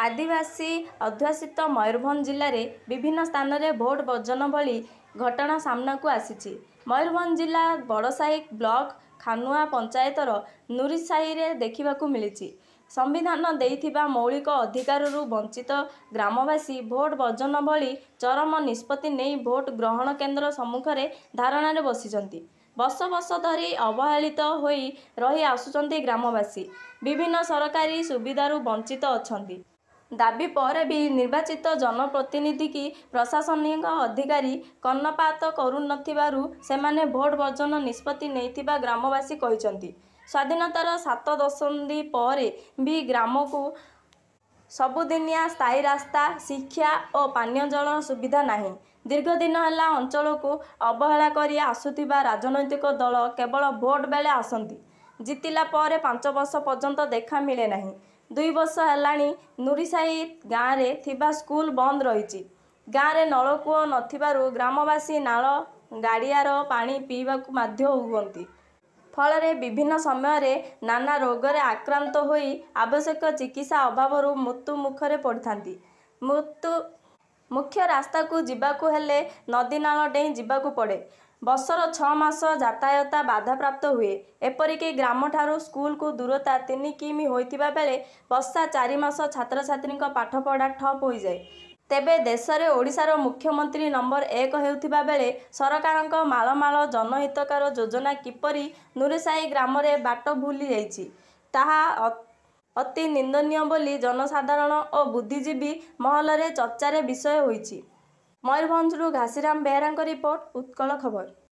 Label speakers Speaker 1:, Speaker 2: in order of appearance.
Speaker 1: ଆଦିବାସୀ ଅଧ୍ୟୁଷିତ ମୟୂରଭଞ୍ଜ ଜିଲ୍ଲାରେ ବିଭିନ୍ନ ସ୍ଥାନରେ ଭୋଟ ବର୍ଜନ ଭଳି ଘଟଣା ସାମ୍ନାକୁ ଆସିଛି ମୟୂରଭଞ୍ଜ ଜିଲ୍ଲା ବଡ଼ସାହି ବ୍ଲକ ଖାନୁଆ ପଞ୍ଚାୟତର ନୁରିସାହିରେ ଦେଖିବାକୁ ମିଳିଛି ସମ୍ବିଧାନ ଦେଇଥିବା ମୌଳିକ ଅଧିକାରରୁ ବଞ୍ଚିତ ଗ୍ରାମବାସୀ ଭୋଟ ବର୍ଜନ ଭଳି ଚରମ ନିଷ୍ପତ୍ତି ନେଇ ଭୋଟ ଗ୍ରହଣ କେନ୍ଦ୍ର ସମ୍ମୁଖରେ ଧାରଣାରେ ବସିଛନ୍ତି ବର୍ଷ ବର୍ଷ ଧରି ଅବହେଳିତ ହୋଇ ରହି ଆସୁଛନ୍ତି ଗ୍ରାମବାସୀ ବିଭିନ୍ନ ସରକାରୀ ସୁବିଧାରୁ ବଞ୍ଚିତ ଅଛନ୍ତି ଦାବି ପରେ ବି ନିର୍ବାଚିତ ଜନପ୍ରତିନିଧି କି ପ୍ରଶାସନିକ ଅଧିକାରୀ କର୍ଣ୍ଣପାତ କରୁନଥିବାରୁ ସେମାନେ ଭୋଟ ବର୍ଜନ ନିଷ୍ପତ୍ତି ନେଇଥିବା ଗ୍ରାମବାସୀ କହିଛନ୍ତି ସ୍ୱାଧୀନତାର ସାତ ଦଶନ୍ଧି ପରେ ବି ଗ୍ରାମକୁ ସବୁଦିନିଆ ସ୍ଥାୟୀ ରାସ୍ତା ଶିକ୍ଷା ଓ ପାନୀୟ ଜଳ ସୁବିଧା ନାହିଁ ଦୀର୍ଘଦିନ ହେଲା ଅଞ୍ଚଳକୁ ଅବହେଳା କରି ଆସୁଥିବା ରାଜନୈତିକ ଦଳ କେବଳ ଭୋଟ ବେଳେ ଆସନ୍ତି ଜିତିଲା ପରେ ପାଞ୍ଚ ବର୍ଷ ପର୍ଯ୍ୟନ୍ତ ଦେଖା ମିଳେ ନାହିଁ ଦୁଇ ବର୍ଷ ହେଲାଣି ନୁରିସାହି ଗାଁରେ ଥିବା ସ୍କୁଲ ବନ୍ଦ ରହିଛି ଗାଁରେ ନଳକୂଅ ନଥିବାରୁ ଗ୍ରାମବାସୀ ନାଳ ଗାଡ଼ିଆର ପାଣି ପିଇବାକୁ ବାଧ୍ୟ ହୁଅନ୍ତି ଫଳରେ ବିଭିନ୍ନ ସମୟରେ ନାନା ରୋଗରେ ଆକ୍ରାନ୍ତ ହୋଇ ଆବଶ୍ୟକ ଚିକିତ୍ସା ଅଭାବରୁ ମୃତ୍ୟୁ ମୁଖରେ ପଡ଼ିଥାନ୍ତି ମୃତ୍ୟୁ ମୁଖ୍ୟ ରାସ୍ତାକୁ ଯିବାକୁ ହେଲେ ନଦୀନାଳ ଡେଇଁ ଯିବାକୁ ପଡ଼େ ବର୍ଷର ଛଅ ମାସ ଯାତାୟତ ବାଧାପ୍ରାପ୍ତ ହୁଏ ଏପରିକି ଗ୍ରାମଠାରୁ ସ୍କୁଲକୁ ଦୂରତା ତିନି କିମି ହୋଇଥିବା ବେଳେ ବର୍ଷା ଚାରି ମାସ ଛାତ୍ରଛାତ୍ରୀଙ୍କ ପାଠପଢ଼ା ଠପ୍ ହୋଇଯାଏ ତେବେ ଦେଶରେ ଓଡ଼ିଶାର ମୁଖ୍ୟମନ୍ତ୍ରୀ ନମ୍ବର ଏକ ହେଉଥିବା ବେଳେ ସରକାରଙ୍କ ମାଳମାଳ ଜନହିତକାର ଯୋଜନା କିପରି ନୁରୁସାହି ଗ୍ରାମରେ ବାଟ ଭୁଲି ଯାଇଛି ତାହା ଅତି ନିନ୍ଦନୀୟ ବୋଲି ଜନସାଧାରଣ ଓ ବୁଦ୍ଧିଜୀବୀ ମହଲରେ ଚର୍ଚ୍ଚାରେ ବିଷୟ ହୋଇଛି ମୟୂରଭଞ୍ଜରୁ ଘାସିରାମ ବେହେରାଙ୍କ ରିପୋର୍ଟ ଉତ୍କଳ ଖବର